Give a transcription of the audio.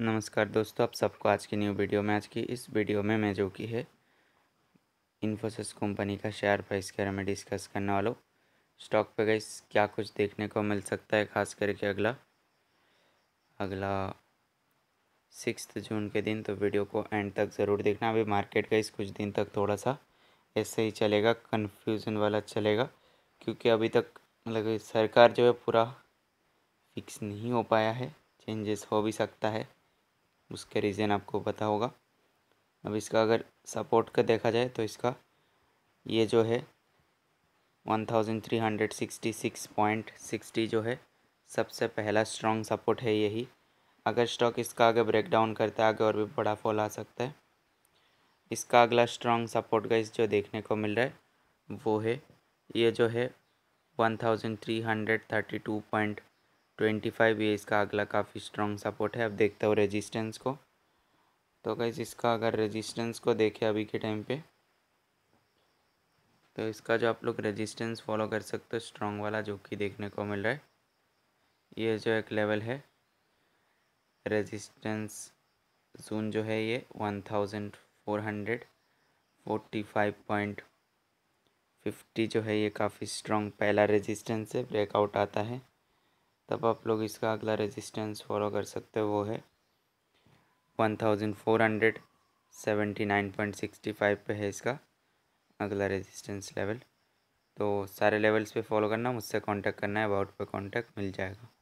नमस्कार दोस्तों आप सबको आज की न्यू वीडियो में आज की इस वीडियो में मैं जो कि है इन्फोसिस कंपनी का शेयर प्राइस के बारे में डिस्कस करने वाला हूँ स्टॉक पे गई क्या कुछ देखने को मिल सकता है खास करके अगला अगला सिक्स जून के दिन तो वीडियो को एंड तक ज़रूर देखना अभी मार्केट का इस कुछ दिन तक थोड़ा सा ऐसे ही चलेगा कन्फ्यूज़न वाला चलेगा क्योंकि अभी तक मतलब सरकार जो है पूरा फिक्स नहीं हो पाया है चेंजेस हो भी सकता है उसका रीज़न आपको पता होगा अब इसका अगर सपोर्ट का देखा जाए तो इसका ये जो है one thousand three hundred sixty six point sixty जो है सबसे पहला स्ट्रॉन्ग सपोर्ट है यही अगर स्टॉक इसका आगे ब्रेक डाउन करता है आगे और भी बड़ा फॉल आ सकता है इसका अगला स्ट्रॉन्ग सपोर्ट गाइस जो देखने को मिल रहा है वो है ये जो है one thousand three hundred thirty two point twenty five ये इसका अगला काफ़ी स्ट्रॉन्ग सपोर्ट है अब देखते हो रेजिस्टेंस को तो गैस इसका अगर रेजिस्टेंस को देखें अभी के टाइम पे तो इसका जो आप लोग रेजिस्टेंस फॉलो कर सकते हो स्ट्रॉन्ग वाला जो कि देखने को मिल रहा है ये जो एक लेवल है रेजिस्टेंस जोन जो है ये one thousand four hundred forty five point fifty जो है ये काफ़ी स्ट्रॉन्ग पहला रेजिस्टेंस से ब्रेकआउट आता है तब आप लोग इसका अगला रेजिस्टेंस फॉलो कर सकते हो वो है one thousand four hundred seventy nine point sixty five पर है इसका अगला रेजिस्टेंस लेवल तो सारे लेवल्स पे फॉलो करना मुझसे कांटेक्ट करना है अबाउट पे कांटेक्ट मिल जाएगा